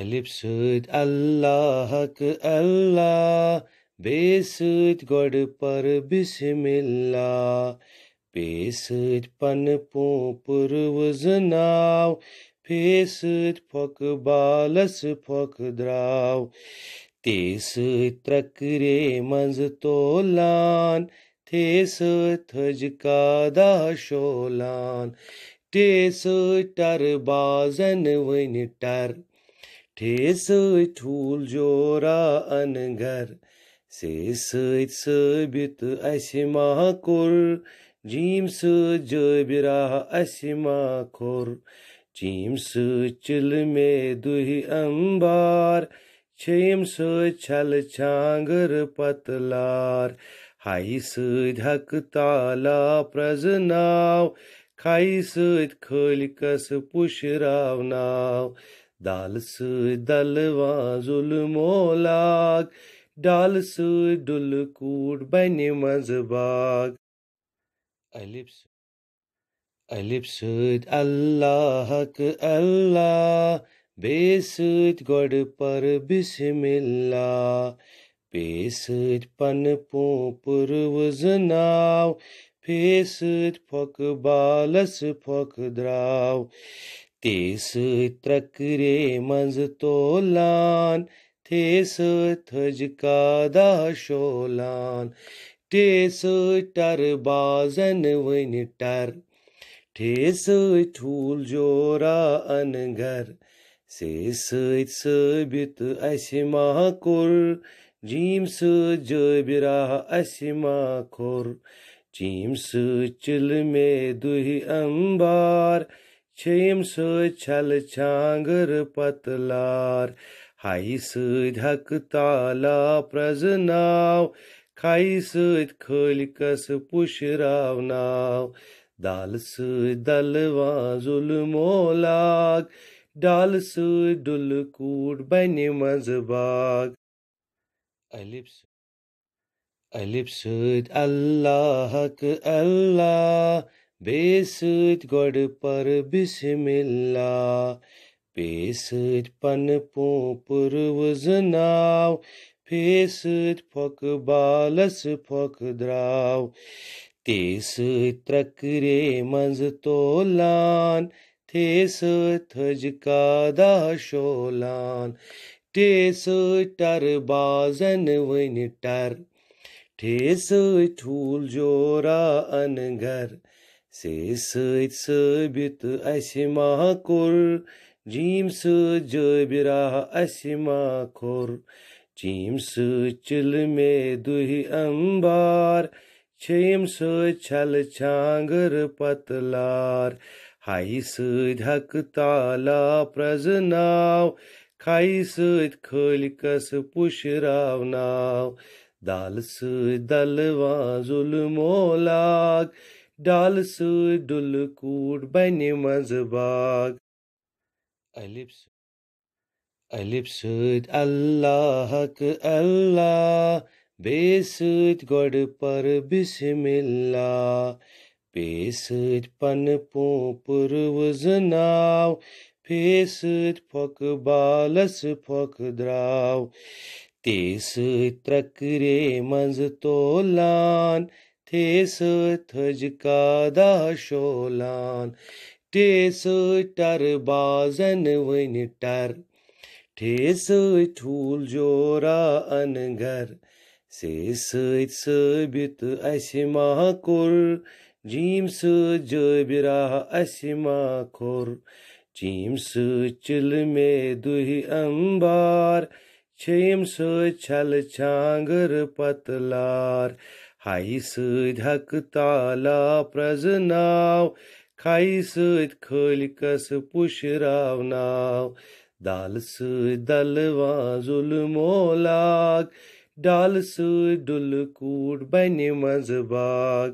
الف سۭتۍ اللہ حق اللہ بے سۭتۍ گۄڈٕ پر بسم اللہ بے ست پنہ پو پھے سۭتۍ پھۄکہٕ بالس پھۄکہٕ درٛاو تے سۭتۍ ترٛکرے ترکرے تولان تھے سۭتۍ سۭتۍ تھٔج شولان ستاش بازن ست باز ٹر ٹول جہ ان گر ست اس ماہر جی سیبراہ ار چیم سل مے دہ امبار چم سل چھانگ پتل ہائے ست ہکہ تالہ پرز نا کت پشر ستہ وازل مولاگ ڈل کوٹ بن مز باغ الف سہ اللہ اللہ بے بی ست گر بسم اللہ بی ست پنہ پو پزن فس ست پھک بالس پھ ترکرے مولان ٹے سادہ شولان ٹس ست باز ٹے ستورہ ان گر سی ست ثیبت اہ مہر جیم ستبراہ ماں جیم سل مے دہ امبار چم سل چھانگر پتل ہائ سک تالہ پرز نا کئی ست خس پشرا نا دال ستہ وز المول ڈال ست بن مز باغ الف سد اللہ حق اللہ ست گر بسم اللہ بالَس پھۄکہٕ درٛاو پہ سۭتۍ ترٛکرے ست تولان پاؤ سۭتۍ تھٔج ستہ شولان ٹے ست باذن ون ٹر ٹھوٗل جورا جہ گ سۭتۍ ثٲبِت اَسہِ ما کوٚر جیٖم سۭتۍ جی اَسہِ ما ماہ چیٖم سۭتۍ چِلہٕ مے دہ امبار چم سل چھانگ پتل ہائ س ہکہ تالہ پرزن کئی ستقس پشرا نا دال ست وزل مول ڈال ست بنہ مز باغ الف الف ست اللہ حک اللہ بے بی ست گر بسم اللہ بی ست پنہ پو پزن فے ست پھک بالس پھک درو ترکر مزان کا تجہ شولان ٹر بازن ون ٹر ٹھن ٹھول جہ گر ستبت اس ماہر جیم سبراہ اسہ ماں کم سل مے دہی امبار چم سل چھانگ لار ہائے ست تالا پزن کئی دالہٕ سۭتۍ نا ظُلمو لاگ ڈالہٕ سۭتۍ ڈُلہٕ کوٗٹ بن مز باغ